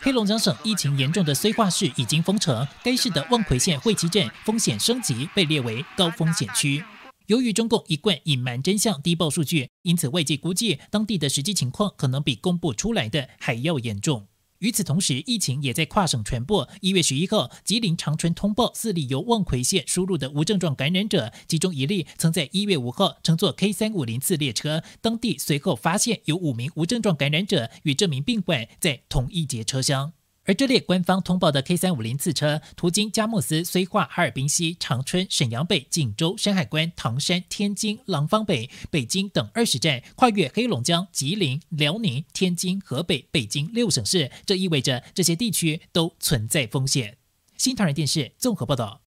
黑龙江省疫情严重的绥化市已经封城，该市的望奎县惠集镇风险升级，被列为高风险区。由于中共一贯隐瞒真相、低报数据，因此外界估计当地的实际情况可能比公布出来的还要严重。与此同时，疫情也在跨省传播。一月十一号，吉林长春通报四例由望奎县输入的无症状感染者，其中一例曾在一月五号乘坐 K 三五零次列车。当地随后发现有五名无症状感染者与这名病患在同一节车厢。而这列官方通报的 K 三五零次车，途经佳木斯、绥化、哈尔滨西、长春、沈阳北、锦州、山海关、唐山、天津、廊坊北、北京等二十站，跨越黑龙江、吉林、辽宁、天津、河北、北京六省市，这意味着这些地区都存在风险。新唐人电视综合报道。